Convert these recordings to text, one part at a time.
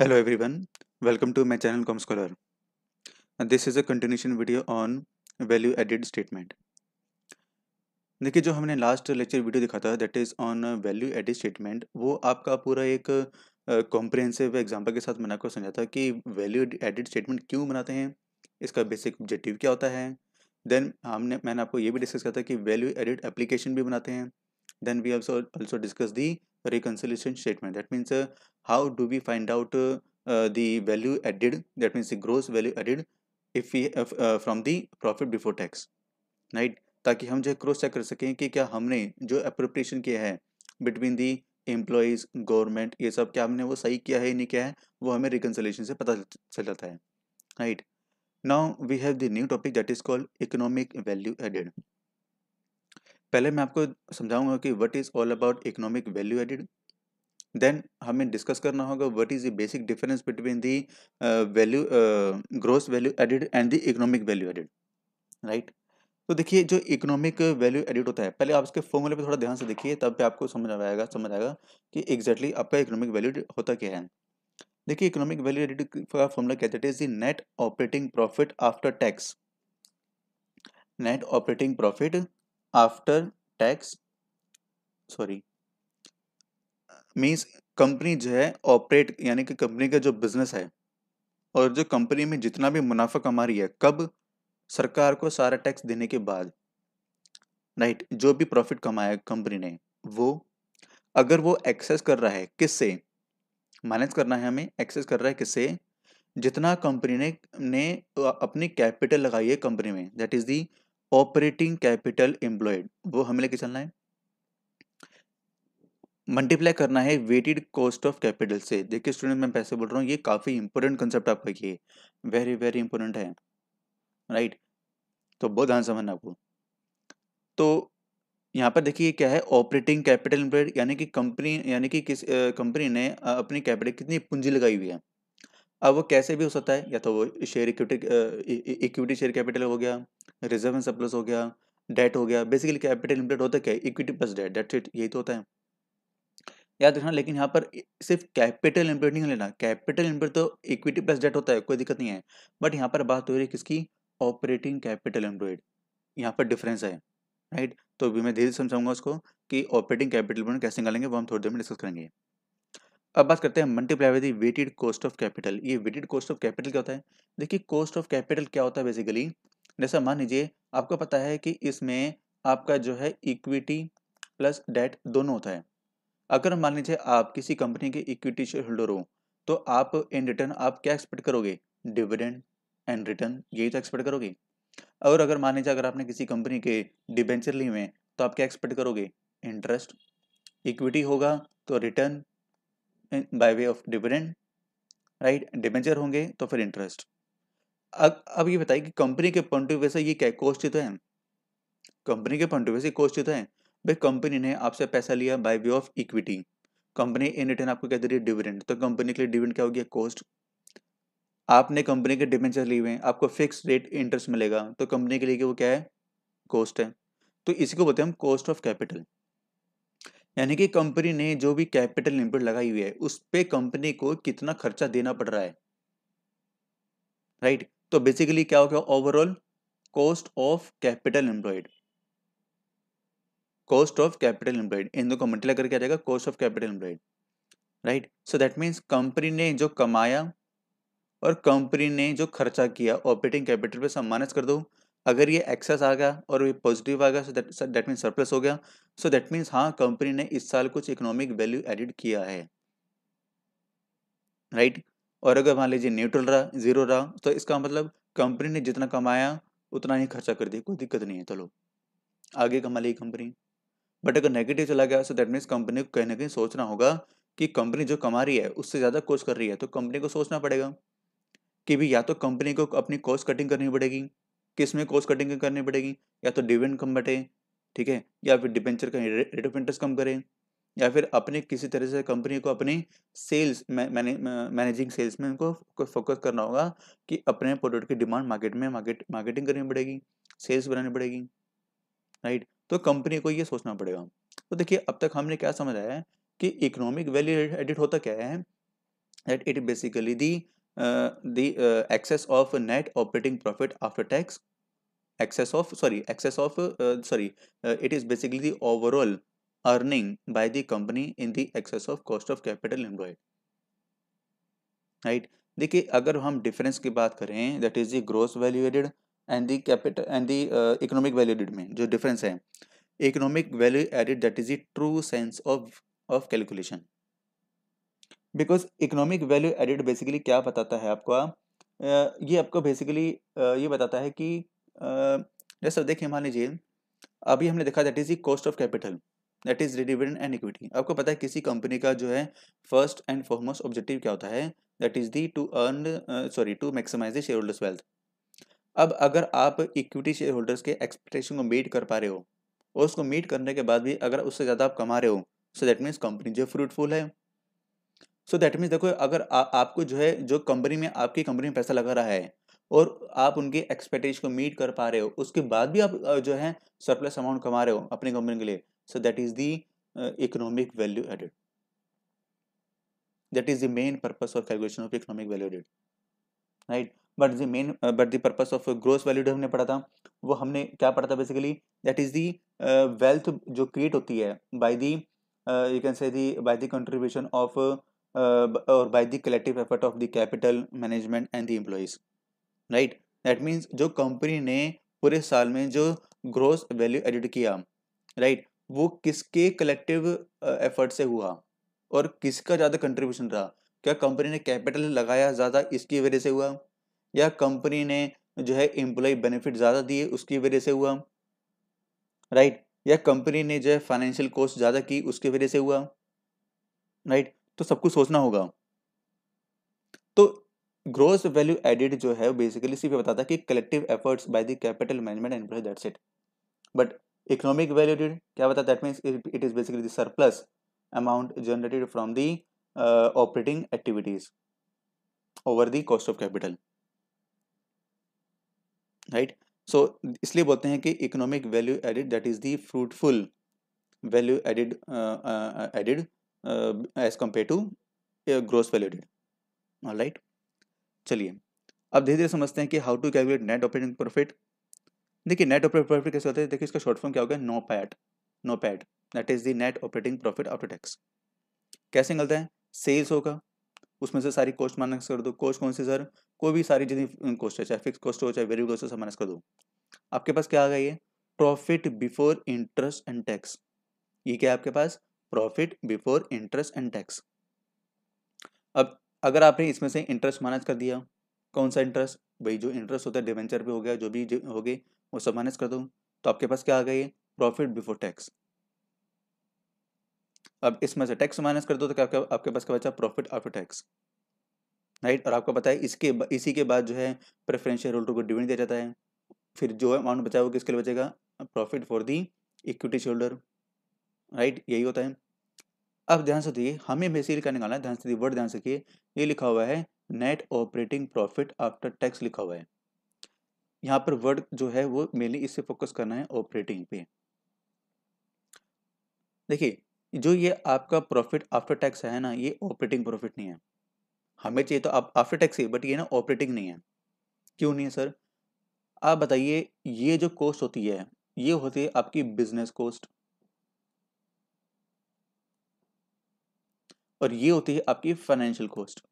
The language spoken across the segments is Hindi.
Hello everyone, welcome to my channel ComScholar. This is a continuation video on value added statement. देखिए जो हमने लास्ट लेक्चर वीडियो दिखा था that is on value added statement वो आपका पूरा एक कॉम्प्रिहेंसिव एग्जांपल के साथ मैंने आपको समझा था कि वैल्यू एडिड स्टेटमेंट क्यों बनाते हैं इसका बेसिक ऑब्जेक्टिव क्या होता है देन हमने मैंने आपको ये भी डिस्कस किया था कि वैल्यू एडिड एप्लीकेशन भी बनाते हैं then we also discuss the reconciliation statement that means how do we find out uh, the value added that means the gross value added if we uh, uh, from the profit before tax right ताकि हम जो है क्रॉस चेक कर सकें कि क्या हमने जो अप्रोप्रिएशन किया है बिटवीन दी एम्प्लॉयज़ गवर्नमेंट ये सब क्या हमने वो सही किया है नहीं किया है वो हमें रिकनसलेशन से पता चल जाता है right now we have the new topic that is called economic value added पहले मैं आपको समझाऊंगा कि what is all about economic value added then हमें डिस्कस करना होगा what is the basic difference between the value gross value added and the economic value added right तो देखिए जो इकोनॉमिक वैल्यू एडिड होता है पहले आप इसके फॉर्मूले पे थोड़ा ध्यान से देखिए तब पे आपको समझ आएगा समझ आएगा कि एग्जैक्टली exactly आपका इकोनॉमिक वैल्यू होता क्या है देखिए इकोनॉमिक वैल्यू एडिड का फॉर्मूला क्या that is the net operating profit after tax net operating profit after tax sorry means company जो है ऑपरेट यानी कि कंपनी का जो बिजनेस है और जो कंपनी में जितना भी मुनाफा कमा रही है कब सरकार को सारा टैक्स देने के बाद राइट जो भी प्रॉफिट कमाया कंपनी ने वो अगर वो एक्सेस कर रहा है किससे मैनेज करना है हमें एक्सेस कर रहा है किससे जितना कंपनी ने ने अपनी कैपिटल लगाई है कंपनी में that is the operating capital employed वो हमें लेके चलना है मल्टीप्लाई करना है वेटेड कॉस्ट ऑफ कैपिटल से देखिए स्टूडेंट मैं पैसे बोल रहा हूँ ये काफ़ी इंपॉर्टेंट कंसेप्ट आपका ये वेरी वेरी इंपॉर्टेंट है राइट right? तो बहुत ध्यान समझना आपको तो यहाँ पर देखिए क्या है ऑपरेटिंग कैपिटल इंप्लॉयड यानी कि कंपनी यानी कि किस कंपनी ने अपनी कैपिटल कितनी पूंजी लगाई हुई है अब वो कैसे भी हो सकता है या तो वो share equity equity share capital हो गया रिजर्व एंड सरप्लस हो गया डेट हो गया बेसिकली कैपिटल इंप्लॉयड होता है क्या इक्विटी प्लस डेट डेट यही तो होता है याद रखना लेकिन यहाँ पर सिर्फ कैपिटल इंप्रेट नहीं लेना कैपिटल इंप्रेट तो इक्विटी प्लस डेट होता है कोई दिक्कत नहीं है बट यहाँ पर बात हो रही है किसकी ऑपरेटिंग कैपिटल एम्प्लॉयड यहाँ पर डिफरेंस है राइट तो अभी मैं धीरे समझाऊंगा उसको कि ऑपरेटिंग कैपिटल एम्प्लॉयड कैसे निकालेंगे वो हम थोड़ी देर में डिस्कस करेंगे अब बात करते हैं multiply with weighted cost of capital ये वेटेड कॉस्ट ऑफ कैपिटल क्या होता है देखिए कॉस्ट ऑफ कैपिटल क्या होता है बेसिकली जैसा मान लीजिए आपको पता है कि इसमें आपका जो है इक्विटी प्लस डेट दोनों होता है अगर मान लीजिए आप किसी कंपनी के इक्विटी शेयर होल्डर हो तो आप इन रिटर्न आप क्या एक्सपेक्ट करोगे डिविडेंड एंड रिटर्न यही तो एक्सपेक्ट करोगे और अगर मान लीजिए अगर आपने किसी कंपनी के डिबेंचर लिए हुए तो आप क्या एक्सपेक्ट करोगे इंटरेस्ट इक्विटी होगा तो return by way of dividend right debenture होंगे तो फिर इंटरेस्ट अब अब ये बताइए कि कंपनी के पॉइंट ऑफ व्यू से ये क्या कॉस्ट तो है कंपनी के पॉइंट ऑफ व्यू से कॉस्ट तो है भाई कंपनी ने आपसे पैसा लिया by way of equity company in return आपको क्या दे रही है डिविडेंड तो कंपनी के लिए डिविडेंड क्या हो गया कॉस्ट आपने कंपनी के डिबेंचर लिए हुए हैं आपको फिक्स रेट इंटरेस्ट मिलेगा तो कंपनी के लिए वो क्या है कॉस्ट है तो इसी को बोलते हैं हम कॉस्ट ऑफ कैपिटल यानी कि कंपनी ने जो भी कैपिटल इनपुट लगाई हुई है उस पर कंपनी को कितना खर्चा देना पड़ रहा है राइट right? तो बेसिकली क्या हो गया overall cost of capital employed cost of capital employed इन दो को मल्टीप्लाई करके आ जाएगा cost of capital employed right so that means company ने जो कमाया और कंपनी ने जो खर्चा किया ऑपरेटिंग कैपिटल पे सब माइनस कर दो अगर ये एक्सेस आ गया और ये पॉजिटिव आ गया so that that means surplus हो गया सो दैट मीन्स हाँ कंपनी ने इस साल कुछ इकोनॉमिक वैल्यू एडिड किया है राइट right? और अगर मान लीजिए न्यूट्रल रहा जीरो रहा तो इसका मतलब कंपनी ने जितना कमाया उतना ही खर्चा कर दिया कोई दिक्कत नहीं है चलो तो आगे कमा ली कंपनी बट अगर नेगेटिव चला गया सो दैट मीन्स कंपनी को कहीं ना कहीं सोचना होगा कि कंपनी जो कमा रही है उससे ज़्यादा कोस्ट कर रही है तो कंपनी को सोचना पड़ेगा कि भी या तो कंपनी को अपनी कॉस्ट कटिंग करनी पड़ेगी किस में कॉस्ट कटिंग करनी पड़ेगी या तो डिविडेंड कम बटे ठीक है या फिर डिपेंचर का रेट ऑफ इंटरेस्ट कम करें या फिर अपने किसी तरह से कंपनी को अपने सेल्स मैनेजिंग सेल्स में उनको फोकस करना होगा कि अपने प्रोडक्ट की डिमांड मार्केट में मार्केट मार्केटिंग करनी पड़ेगी सेल्स बनानी पड़ेगी राइट तो कंपनी को ये सोचना पड़ेगा तो देखिए अब तक हमने क्या समझा है कि इकोनॉमिक वैल्यू एडिट होता क्या है that it basically the the excess of net operating profit after tax excess of sorry excess of sorry it is basically the overall earning by the company in the excess of cost of capital employed right देखिए अगर हम डिफरेंस की बात करें that is the gross value added and the capital and the economic value added में जो डिफरेंस है economic value added that is the true sense of of calculation because economic value added basically क्या बताता है आपको ये आपको बेसिकली ये बताता है कि जैसे देखिए मान लीजिए अभी हमने देखा that is the cost of capital that is dividend and equity आपको पता है किसी कंपनी का जो है फर्स्ट एंड फॉरमोस्ट ऑब्जेक्टिव क्या होता है that is the to earn sorry to maximize the share holders wealth अब अगर आप इक्विटी शेयर होल्डर्स के एक्सपेक्टेशन को मीट कर पा रहे हो और उसको मीट करने के बाद भी अगर उससे ज़्यादा आप कमा रहे हो सो दैट मीन्स कंपनी जो फ्रूटफुल है सो दैट मीन्स देखो अगर आ, आपको जो है जो कंपनी में आपकी कंपनी में पैसा लगा रहा है और आप उनके एक्सपेक्टेशन को मीट कर पा रहे हो उसके बाद भी आप जो है सरप्लस अमाउंट कमा रहे हो अपनी कंपनी के लिए so that is the economic value added that is the main purpose of calculation of economic value added right but the main but the purpose of gross value जो हमने पढ़ा था वो हमने क्या पढ़ा था basically that is the wealth जो क्रिएट होती है by the you can say the by the contribution of और by the collective effort of the capital management and the employees right that means जो कंपनी ने पूरे साल में जो ग्रोस वैल्यू एडिट किया राइट right? वो किसके कलेक्टिव एफर्ट uh, से हुआ और किसका ज़्यादा कंट्रीब्यूशन रहा क्या कंपनी ने कैपिटल लगाया ज़्यादा इसकी वजह से हुआ या कंपनी ने जो है एम्प्लॉय बेनिफिट ज़्यादा दिए उसकी वजह से हुआ राइट या कंपनी ने जो है फाइनेंशियल कॉस्ट ज़्यादा की उसकी वजह से हुआ राइट तो सब कुछ सोचना होगा तो ग्रोस वैल्यू एडिड जो है बेसिकली सिर्फ बताता है कि collective efforts by the capital management employ that's it but economic value added क्या बता that means it is basically the surplus amount generated from the operating activities over the cost of capital right so इसलिए बोलते हैं कि economic value added that is the fruitful value added added as compare to gross value added right चलिए अब धीरे धीरे समझते हैं कि how to calculate net operating profit देखिए नेट ऑपरेटिंग प्रॉफिट कैसे होता है देखिए इसका शॉर्ट फॉर्म क्या होगा NOPAT NOPAT that is the net operating profit after tax कैसे निकलता है सेल्स होगा उसमें से सारी कॉस्ट माइनस कर दो कॉस्ट कौन सी सर कोई भी सारी जितनी कॉस्ट है चाहे फिक्स कॉस्ट हो चाहे वेरिएबल कॉस्ट हो माइनस कर दो आपके पास क्या आ गया ये profit before interest and tax ये क्या है आपके पास profit before interest and tax अब अगर आपने इसमें से इंटरेस्ट माइनस कर दिया कौन सा इंटरेस्ट भाई जो इंटरेस्ट होता है डिवेंचर पे हो गया जो भी हो गए वो सब माइनस कर दो तो आपके पास क्या आ गया ये प्रॉफिट बिफोर टैक्स अब इसमें से टैक्स माइनस कर दो तो क्या आपके पास क्या बचा प्रॉफिट आफ्टर टैक्स राइट और आपको पता है इसके इसी के बाद जो है प्रेफरेंशियल होल्डर को डिविडेंड दिया जाता है फिर जो अमाउंट बचा वो किसके लिए बचेगा profit for the equity shoulder right यही होता है अब ध्यान से दिए हमें बेसिकली क्या निकालना है ध्यान से दिए वर्ड ध्यान से किए ये लिखा हुआ है net operating profit after tax लिखा हुआ है यहाँ पर वर्ड जो है वो मेनली इससे फोकस करना है ऑपरेटिंग पे देखिए जो ये आपका प्रॉफिट आफ्टर टैक्स है ना ये ऑपरेटिंग प्रॉफिट नहीं है हमें चाहिए तो आप आफ्टर टैक्स है बट ये ना ऑपरेटिंग नहीं है क्यों नहीं है सर आप बताइए ये जो कॉस्ट होती है ये होती है आपकी बिजनेस कॉस्ट और ये होती है आपकी फाइनेंशियल कॉस्ट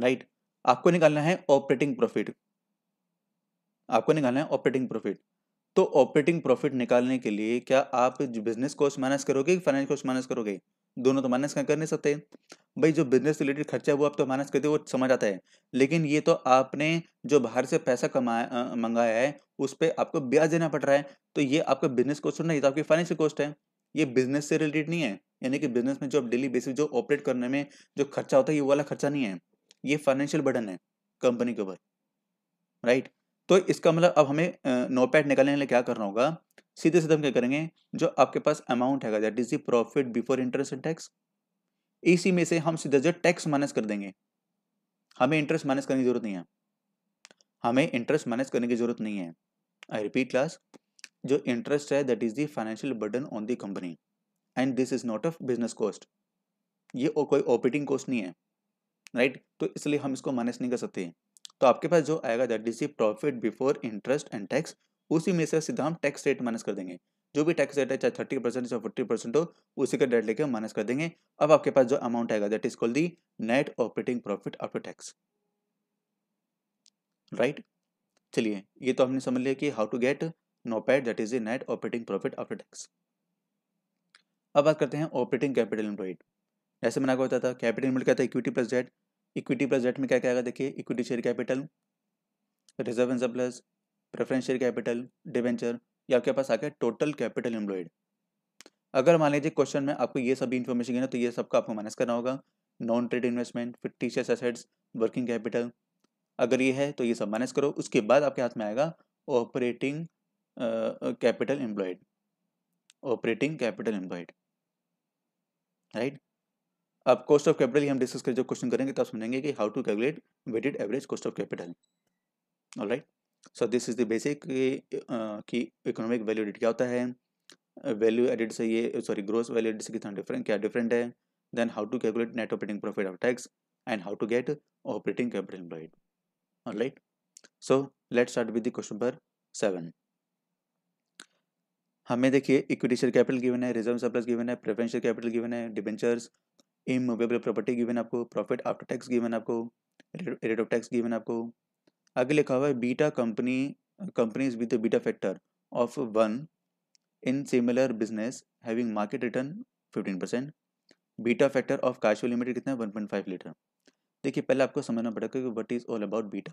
राइट आपको निकालना है ऑपरेटिंग प्रॉफिट आपको निकालना है ऑपरेटिंग प्रॉफिट तो ऑपरेटिंग प्रॉफिट निकालने के लिए क्या आप बिजनेस कॉस्ट माइनस करोगे कि फाइनेंस कॉस्ट माइनस करोगे दोनों तो माइनस कर नहीं सकते भाई जो बिजनेस रिलेटेड खर्चा है वो आप तो माइनस करते हो वो समझ आता है लेकिन ये तो आपने जो बाहर से पैसा कमाया मंगाया है उस पर आपको ब्याज देना पड़ रहा है तो ये आपका बिजनेस कॉस्ट नहीं तो आपकी फाइनेंशियल कॉस्ट है ये बिजनेस से रिलेटेड नहीं है यानी कि बिजनेस में जो आप डेली बेसिस जो ऑपरेट करने में जो खर्चा होता है ये वाला खर्चा नहीं है ये फाइनेंशियल बर्डन है कंपनी के ऊपर राइट right? तो इसका मतलब अब हमें नोटपैड निकालने के लिए क्या करना होगा सीधे सीधे हम क्या करेंगे जो आपके पास अमाउंट है that is the profit before interest and tax इसी में से हम सीधे जो टैक्स माइनस कर देंगे हमें इंटरेस्ट माइनस करने की जरूरत नहीं है हमें इंटरेस्ट माइनस करने की जरूरत नहीं है आई रिपीट क्लास जो इंटरेस्ट है that is the financial burden on the company and this is not a business cost ये कोई ऑपरेटिंग कॉस्ट नहीं है राइट right? तो इसलिए हम इसको माइनस नहीं कर सकते हैं. तो आपके पास जो आएगा that is profit before interest and tax उसी में से सीधा हम टैक्स रेट माइनस कर देंगे जो भी टैक्स रेट है चाहे थर्टी परसेंट चाहे फोर्टी परसेंट हो उसी का डेट लेके माइनस कर देंगे अब आपके पास जो अमाउंट आएगा that is called the net operating profit after tax right चलिए ये तो हमने समझ लिया कि how to get no NOPAT that is the net operating profit after tax अब बात करते हैं ऑपरेटिंग कैपिटल एम्प्लॉयड ऐसे मैंने आपको बताया था कैपिटल एम्प्लॉयड क्या था equity plus debt equity plus debt में क्या क्या आएगा देखिए equity share capital reserve and plus preference share capital debenture या आपके पास आ गया टोटल कैपिटल एम्प्लॉयड अगर मान लीजिए क्वेश्चन में आपको ये सभी इन्फॉर्मेशन है तो ये सबका आपको माइनस करना होगा non trade investment fictitious assets working capital अगर ये है तो ये सब माइनस करो उसके बाद आपके हाथ में आएगा operating capital employed operating capital employed right अब कॉस्ट ऑफ कैपिटल हम डिस्कस कर जो क्वेश्चन करेंगे तो आप समझेंगे कि how to calculate weighted average cost of capital all right so this is the basic कि इकोनॉमिक वैल्यू एडिट क्या होता है वैल्यू एडिट से ये सॉरी ग्रोस वैल्यू एडिट से कितना डिफरेंट क्या डिफरेंट है then how to calculate net operating profit of tax and how to get operating capital employed all right so let start with the question number seven हमें देखिए इक्विटी शेयर कैपिटल गिवन है रिजर्व सरप्लस गिवन है प्रेफरेंशियल कैपिटल गिवन है डिबेंचर्स इमोवेबल प्रॉपर्टी गिवन आपको प्रॉफिट आफ्टर टैक्स गिवन आपको रेट ऑफ टैक्स गिवन आपको आगे लिखा हुआ है beta company companies with beta factor of one in similar business having market return fifteen percent beta factor of काशो लिमिटेड कितना है वन पॉइंट फाइव लीटर देखिए पहले आपको समझना पड़ेगा कि what is all about beta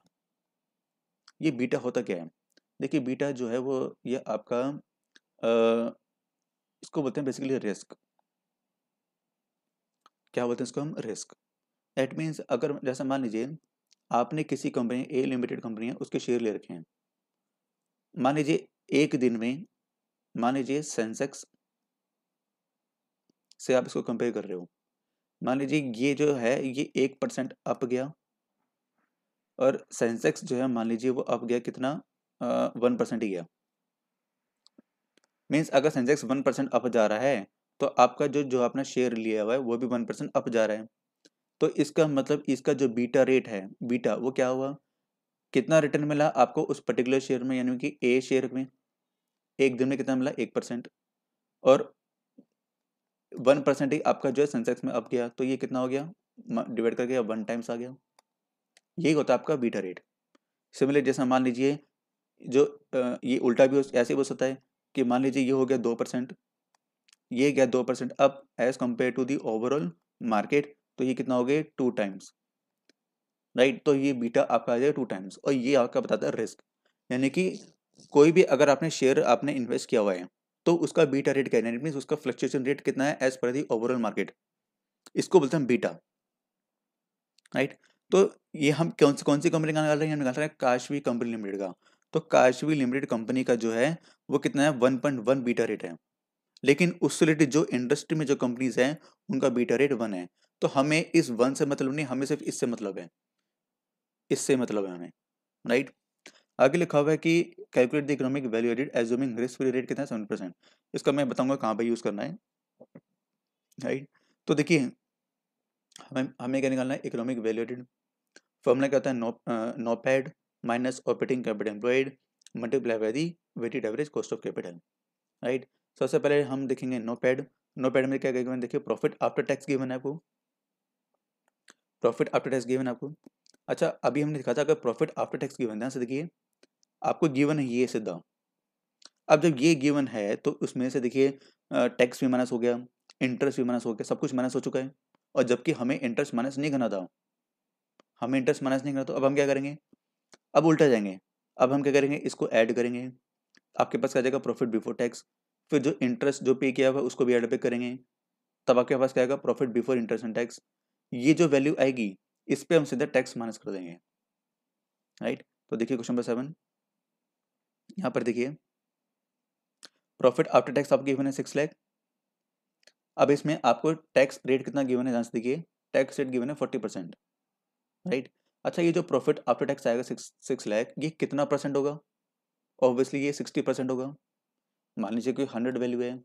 ये बीटा होता क्या है देखिए बीटा जो है वो ये आपका आ, इसको बोलते हैं बेसिकली रिस्क क्या बोलते हैं इसको हम रिस्क दैट मीन्स अगर जैसा मान लीजिए आपने किसी कंपनी ए लिमिटेड कंपनी है उसके शेयर ले रखे हैं मान लीजिए एक दिन में मान लीजिए सेंसेक्स से आप इसको कंपेयर कर रहे हो मान लीजिए ये जो है ये एक परसेंट अप गया और सेंसेक्स जो है मान लीजिए वो अप गया कितना वन परसेंट ही गया मीन्स अगर सेंसेक्स वन परसेंट अप जा रहा है तो आपका जो जो आपने शेयर लिया हुआ है वो भी वन परसेंट अप जा रहा है तो इसका मतलब इसका जो बीटा रेट है बीटा वो क्या हुआ कितना रिटर्न मिला आपको उस पर्टिकुलर शेयर में यानी कि ए शेयर में एक दिन में कितना मिला एक परसेंट और वन परसेंट ही आपका जो है सेंसेक्स में अप गया तो ये कितना हो गया डिवाइड करके वन टाइम्स आ गया यही होता है आपका बीटा रेट सिमिलर जैसा मान लीजिए जो ये उल्टा भी ऐसे भी हो सकता है कि मान लीजिए ये हो गया दो परसेंट ये गया दो percent up as compare to the overall market तो ये कितना हो गया टू टाइम्स राइट तो ये बीटा आपका आ जाएगा टू टाइम्स और ये आपका बताता है रिस्क यानी कि कोई भी अगर आपने शेयर आपने इन्वेस्ट किया हुआ है तो उसका बीटा रेट क्या है मीन उसका फ्लक्चुएशन रेट कितना है एज पर दी ओवरऑल मार्केट इसको बोलते हैं बीटा राइट तो ये हम कौन सी कौन सी कंपनी का निकाल रहे हैं हम निकाल रहे हैं काशवी कंपनी लिमिटेड का तो काशवी लिमिटेड कंपनी का जो है वो कितना है one point one beta rate है लेकिन उससे रिलेटेड जो इंडस्ट्री में जो कंपनीज हैं उनका बीटा रेट वन है तो हमें इस वन से मतलब नहीं हमें सिर्फ इससे मतलब है इससे मतलब है हमें राइट आगे लिखा हुआ है कि calculate the economic value added assuming risk free rate कितना है सेवन परसेंट इसका मैं बताऊंगा कहाँ पर यूज़ करना है राइट तो देखिए हमें हमें क्या निकालना है इकोनॉमिक वैल्यू एडेड फॉर्मूला क्या होता है no NOPAT minus operating capital employed multiply by the weighted average cost of capital right right? सबसे पहले हम देखेंगे नो पैड नो पैड में क्या गिवन देखिए प्रॉफिट आफ्टर टैक्स गिवन है आपको प्रॉफिट आफ्टर टैक्स गिवन आपको अच्छा अभी हमने दिखा था अगर प्रॉफिट आफ्टर टैक्स गिवन ध्यान से देखिए आपको गिवन है ये सीधा अब जब ये गिवन है तो उसमें से देखिए टैक्स भी माइनस हो गया इंटरेस्ट भी माइनस हो गया सब कुछ माइनस हो चुका है और जबकि हमें इंटरेस्ट माइनस नहीं करना था हमें इंटरेस्ट माइनस नहीं करना तो अब हम क्या करेंगे अब उल्टा जाएंगे अब हम क्या करेंगे इसको ऐड करेंगे आपके पास क्या जाएगा प्रॉफिट बिफोर टैक्स फिर जो इंटरेस्ट जो पे किया हुआ उसको भी एड पे करेंगे तब आपके पास क्या आएगा profit before interest and tax ये जो वैल्यू आएगी इस पर हम सीधा टैक्स माइनस कर देंगे राइट तो देखिए क्वेश्चन नंबर सेवन यहाँ पर देखिए प्रॉफिट आफ्टर टैक्स आपको गिवन है सिक्स लैख अब इसमें आपको टैक्स रेट कितना गिवन है ध्यान से देखिए टैक्स रेट गिवन है फोर्टी परसेंट राइट अच्छा ये जो प्रॉफिट आफ्टर टैक्स आएगा सिक्स सिक्स लैख ये कितना परसेंट होगा ऑब्वियसली ये सिक्सटी परसेंट होगा मान लीजिए कोई हंड्रेड वैल्यू है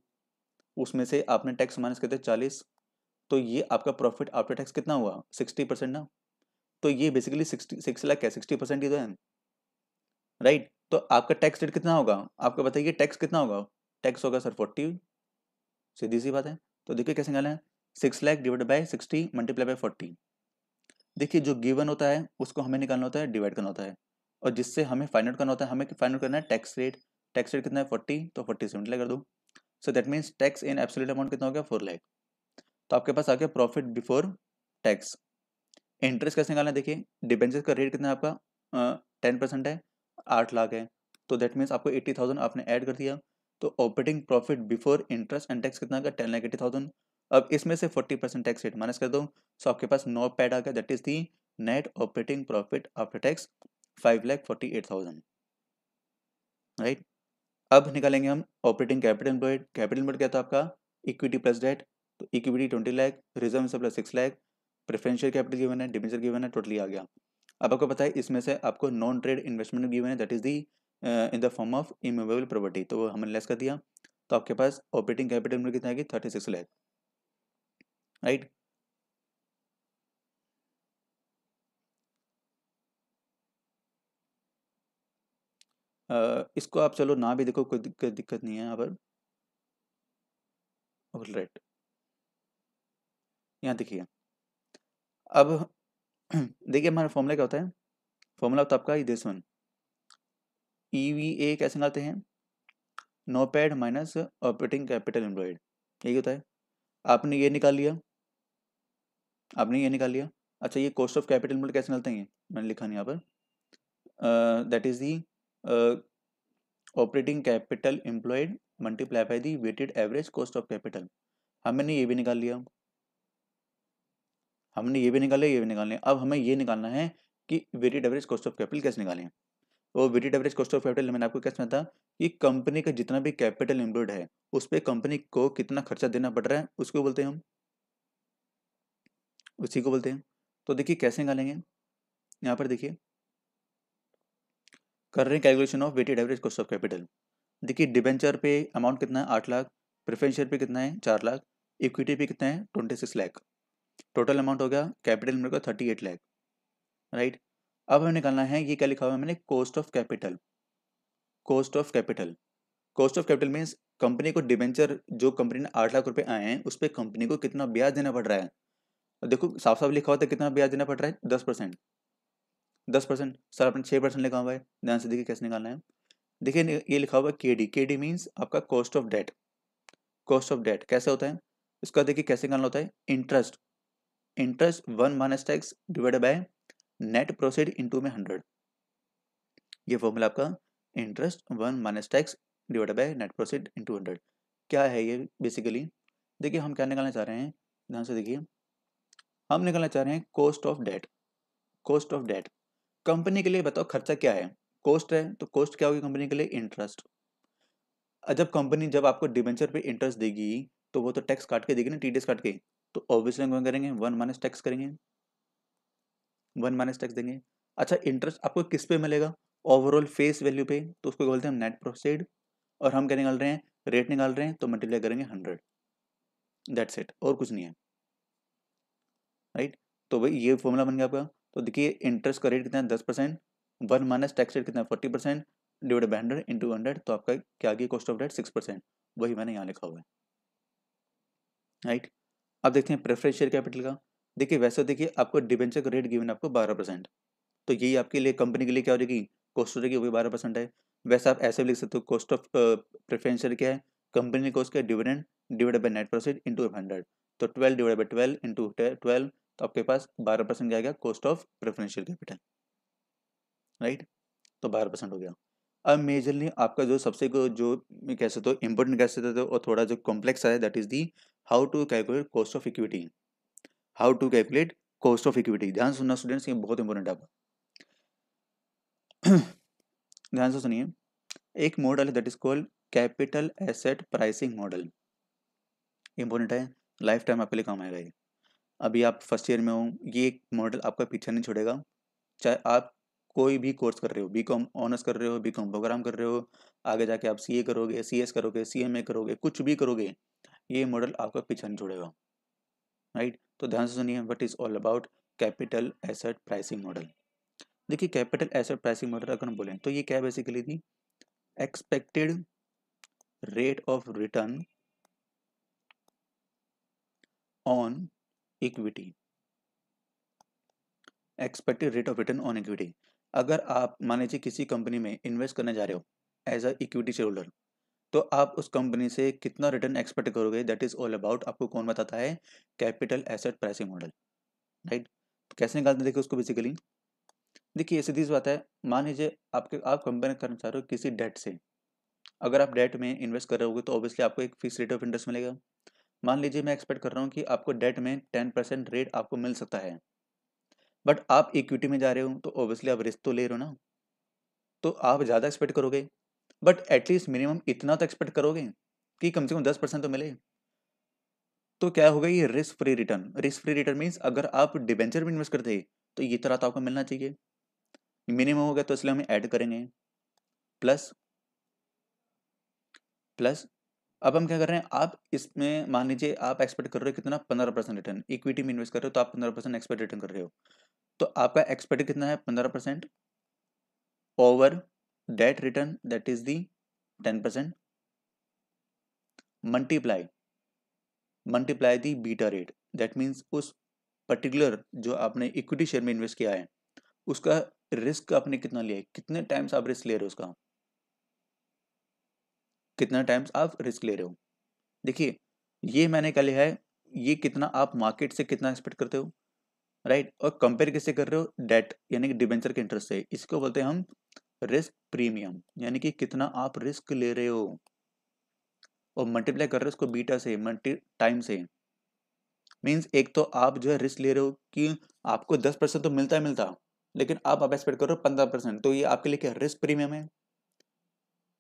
उसमें से आपने टैक्स माइनस कहते चालीस तो ये आपका प्रॉफिट आफ्टर टैक्स कितना हुआ सिक्सटी परसेंट ना तो ये बेसिकली सिक्सटी सिक्स लाख है सिक्सटी परसेंट ही तो है राइट तो आपका टैक्स रेट कितना होगा आपको बताइए टैक्स कितना होगा टैक्स होगा सर फोर्टी सीधी सी बात है तो देखिए कैसे निकालना है six lakh divide by sixty multiply by forty देखिए जो गिवन होता है उसको हमें निकालना होता है डिवाइड करना होता है और जिससे हमें फाइंड आउट करना होता है हमें फाइंड आउट करना है टैक्स रेट टैक्स रेट कितना है फोर्टी तो फोर्टी से मल्टीप्लाई कर दो so that means tax in absolute amount कितना हो गया फोर लाख तो आपके पास आ गया प्रॉफिट बिफोर टैक्स इंटरेस्ट कैसे निकालना है देखिए डिबेंचर का रेट कितना है आपका टेन परसेंट है आठ लाख है तो दैट मीन्स आपको एट्टी थाउजेंड आपने ऐड कर दिया तो operating profit before interest and tax कितना टेन लाख एट्टी थाउजेंड अब इसमें से forty percent tax rate minus कर दो सो आपके पास नो पैड आ गया that is the net operating profit after tax five lakh forty eight thousand right अब निकालेंगे हम operating capital employed capital employed क्या था आपका इक्विटी प्लस डेट तो equity twenty lakh reserve plus six lakh preferential capital given है डिवेंचर गिवन है टोटली आ गया अब आपको पता है इसमें से आपको नॉन ट्रेड इन्वेस्टमेंट गिवन है that is the in the form of immovable property तो वो हमने लेस कर दिया तो आपके पास ऑपरेटिंग कैपिटल कितना आएगी थर्टी सिक्स लैख राइट इसको आप चलो ना भी देखो कोई दिक्कत दिक्कत नहीं है यहाँ पर राइट यहाँ देखिए अब देखिए हमारा फॉर्मूला क्या होता है फॉर्मूला होता है आपका this one E V A कैसे निकालते हैं NOPAT minus operating capital employed यही होता है आपने ये निकाल लिया आपने ये निकाल लिया अच्छा ये कॉस्ट ऑफ कैपिटल एम्प्लॉयड कैसे निकालते हैं मैंने लिखा नहीं यहाँ पर that is the operating capital employed multiply by the weighted average cost of capital हमने ये भी निकाल लिया हमने ये भी निकाल लिया ये भी निकाल लिया अब हमें ये निकालना है कि weighted average cost of capital कैसे निकालें और weighted average cost of capital मैंने आपको कैसे था कि कंपनी का जितना भी कैपिटल एम्प्लॉयड है उस पर कंपनी को कितना खर्चा देना पड़ रहा है उसको बोलते हैं हम उसी को बोलते हैं तो देखिए कैसे निकालेंगे यहाँ पर देखिए कर रहे हैं calculation of weighted average cost of capital देखिए डिबेंचर पे अमाउंट कितना है आठ लाख प्रिफेंशियर पे कितना है चार लाख इक्विटी पे कितना है twenty six lakh total amount हो गया कैपिटल मेरे को थर्टी एट लाख राइट अब हमें निकालना है ये क्या लिखा हुआ है मैंने cost of capital cost of capital cost of capital means company को डिबेंचर जो कंपनी ने आठ लाख रुपए आए हैं उस पर कंपनी को कितना ब्याज देना पड़ रहा है देखो साफ साफ लिखा हुआ था कितना ब्याज देना पड़ रहा है दस परसेंट दस परसेंट सर आपने छः परसेंट लिखा हुआ है ध्यान से देखिए कैसे निकालना है देखिए ये लिखा हुआ है K D K D means आपका cost of debt cost of debt कैसे होता है इसका देखिए कैसे निकालना होता है interest interest one minus tax divide by net proceed into में हंड्रेड ये फॉर्मूला आपका interest one minus tax divide by net proceed into hundred क्या है ये बेसिकली देखिए हम क्या निकालना चाह रहे हैं ध्यान से देखिए हम निकालना चाह रहे हैं cost of debt cost of debt company के लिए बताओ खर्चा क्या है कॉस्ट है तो कॉस्ट क्या होगी कंपनी के लिए इंटरेस्ट जब कंपनी जब आपको डिवेंचर पे इंटरेस्ट देगी तो वो तो टैक्स काट के देगी ना टीडीएस काट के तो ऑब्वियसली हम करेंगे वन माइनस टैक्स करेंगे वन माइनस टैक्स देंगे अच्छा इंटरेस्ट आपको किस पे मिलेगा ओवरऑल फेस वैल्यू पे तो उसको बोलते हैं नेट प्रोसीड और हम क्या निकाल रहे हैं रेट निकाल रहे हैं तो मल्टीप्लाई करेंगे हंड्रेड दैट्स इट और कुछ नहीं है राइट right? तो भाई ये फॉर्मूला बन गया आपका तो देखिए इंटरेस्ट का रेट कितना है दस percent one minus tax rate कितना है forty percent divide by hundred into hundred तो आपका क्या आ गया cost of debt six percent वही मैंने यहाँ लिखा हुआ है राइट अब देखते हैं प्रेफरेंस शेयर कैपिटल का देखिए वैसे तो देखिए आपको डिबेंचर का रेट गिवन आपको बारह परसेंट तो यही आपके लिए कंपनी के लिए क्या हो जाएगी कॉस्ट हो जाएगी वो बारह परसेंट है वैसे आप ऐसे भी लिख सकते हो कॉस्ट ऑफ प्रेफरेंस शेयर क्या है कंपनी ने कॉस्ट का dividend divide by net proceeds into hundred तो twelve divide by twelve into twelve तो आपके पास बारह परसेंट क्या गया cost of preferential capital right तो बारह परसेंट हो गया अब मेजरली आपका जो सबसे को जो मैं कह सकते हूँ इम्पोर्टेंट कह सकते थे और थोड़ा जो कॉम्प्लेक्स आया that is the how to calculate cost of equity how to calculate cost of equity ध्यान सुनना स्टूडेंट्स ये बहुत इंपॉर्टेंट है ध्यान से सुनिए एक model that is called capital asset pricing model important है लाइफ टाइम आपके लिए काम आएगा ये अभी आप फर्स्ट ईयर में हो ये एक मॉडल आपका पीछा नहीं छोड़ेगा चाहे आप कोई भी कोर्स कर रहे हो बीकॉम कॉम ऑनर्स कर रहे हो बीकॉम प्रोग्राम कर रहे हो आगे जाके आप सी ए करोगे सी एस करोगे सी एम ए करोगे कुछ भी करोगे ये मॉडल आपका पीछा नहीं छोड़ेगा राइट तो ध्यान से सुनिए what is all about capital asset pricing model देखिए कैपिटल एसेट प्राइसिंग मॉडल अगर हम बोलें तो ये क्या बेसिकली थी expected rate of return on equity expected rate of return on equity अगर आप मान लीजिए किसी कंपनी में इन्वेस्ट करने जा रहे हो as a equity share holder तो आप उस कंपनी से कितना रिटर्न एक्सपेक्ट करोगे दैट इज ऑल अबाउट आपको कौन बताता है capital asset pricing model right कैसे निकालते हैं देखिए उसको बेसिकली देखिए ऐसे दीज बात है मान लीजिए आपके आप कंपनी करना चाह रहे हो किसी डेट से अगर आप डेट में इन्वेस्ट कर रहे होगे तो ऑब्वियसली आपको एक फिक्स रेट ऑफ इंटरेस्ट मिलेगा मान लीजिए मैं एक्सपेक्ट कर रहा हूँ कि आपको डेट में टेन परसेंट रेट आपको मिल सकता है बट आप इक्विटी में जा रहे हो तो ऑब्वियसली आप रिस्क तो ले रहे हो ना तो आप ज़्यादा एक्सपेक्ट करोगे बट एटलीस्ट मिनिमम इतना तो एक्सपेक्ट करोगे कि कम से कम दस परसेंट तो मिले तो क्या होगा ये risk free return risk free return means अगर आप डिबेंचर में इन्वेस्ट करते तो ये तरह तो आपको मिलना चाहिए मिनिमम हो गया तो इसलिए हम ऐड करेंगे प्लस प्लस अब हम क्या कर रहे हैं आप इसमें मान लीजिए आप एक्सपेक्ट कर रहे हो कितना पंद्रह परसेंट रिटर्न इक्विटी में इन्वेस्ट कर रहे हो तो आप पंद्रह परसेंट एक्सपेक्ट रिटर्न कर रहे हो तो आपका एक्सपेक्ट कितना है पंद्रह percent over debt return that is the ten percent multiply multiply the beta rate that means उस पर्टिकुलर जो आपने इक्विटी शेयर में इन्वेस्ट किया है उसका रिस्क आपने कितना लिया है कितने टाइम्स आप रिस्क ले रहे हो उसका कितना टाइम्स आप रिस्क ले रहे हो देखिए ये मैंने कहा है ये कितना आप मार्केट से कितना एक्सपेक्ट करते हो राइट और कंपेयर किससे कर रहे हो डेट यानी कि डिबेंचर के इंटरेस्ट से इसको बोलते हैं हम रिस्क प्रीमियम यानी कि कितना आप रिस्क ले रहे हो और मल्टीप्लाई कर रहे हो उसको बीटा से मल्टी टाइम से मीन्स एक तो आप जो है रिस्क ले रहे हो कि आपको दस परसेंट तो मिलता है मिलता लेकिन आप आप एक्सपेक्ट हो पंद्रह परसेंट तो ये आपके लिए क्या रिस्क प्रीमियम है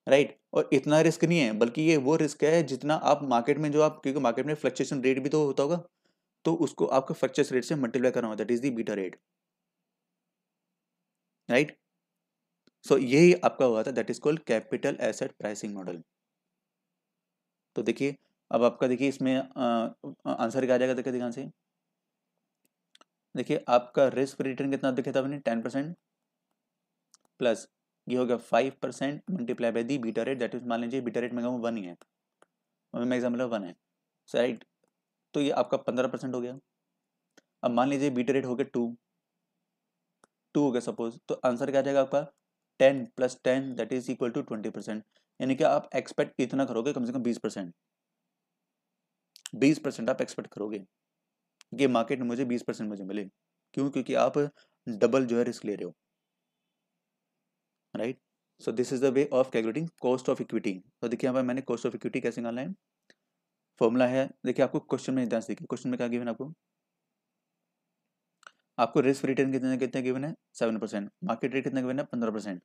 राइट right? और इतना रिस्क नहीं है बल्कि ये वो रिस्क है जितना आप मार्केट में जो आप क्योंकि मार्केट में फ्लक्चुएशन रेट भी तो होता होगा तो उसको आपको फ्लक्चुएस रेट से मल्टीप्लाई करना होता है that is the beta rate right so यही आपका हुआ था that is called capital asset pricing model तो देखिए अब आपका देखिए इसमें आंसर क्या आ जाएगा देखिए ध्यान से देखिए आपका रिस्क रिटर्न कितना देखा था आपने टेन परसेंट प्लस ये हो गया five percent multiply by the beta rate that is मान लीजिए बीटा रेट में कहूँ वन ही है मैं एग्जाम्पल वन है सो राइट तो ये आपका पंद्रह परसेंट हो गया अब मान लीजिए बीटा रेट हो गया टू टू हो गया सपोज तो आंसर क्या जाएगा आपका ten plus ten that is equal to twenty percent यानी कि आप एक्सपेक्ट इतना करोगे कम से कम बीस परसेंट बीस परसेंट आप एक्सपेक्ट करोगे कि मार्केट में मुझे बीस परसेंट मुझे मिले क्यों क्योंकि आप डबल जो है रिस्क ले रहे हो right so this is the way of calculating cost of equity तो देखिए यहाँ पर मैंने कॉस्ट ऑफ इक्विटी कैसे निकालना है फॉर्मूला है देखिए आपको क्वेश्चन में इतना से देखिए क्वेश्चन में क्या गिवन आपको आपको रिस्क रिटर्न कितने कितने गिवन है सेवन परसेंट मार्केट रेट कितना गिवन है पंद्रह परसेंट